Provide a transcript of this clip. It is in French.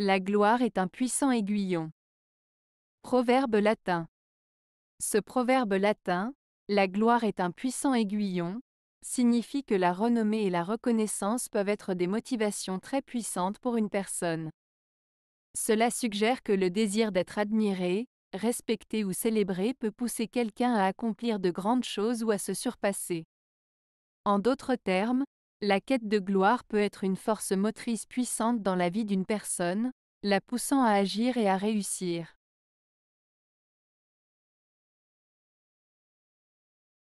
La gloire est un puissant aiguillon. Proverbe latin. Ce proverbe latin, la gloire est un puissant aiguillon, signifie que la renommée et la reconnaissance peuvent être des motivations très puissantes pour une personne. Cela suggère que le désir d'être admiré, respecté ou célébré peut pousser quelqu'un à accomplir de grandes choses ou à se surpasser. En d'autres termes, la quête de gloire peut être une force motrice puissante dans la vie d'une personne, la poussant à agir et à réussir.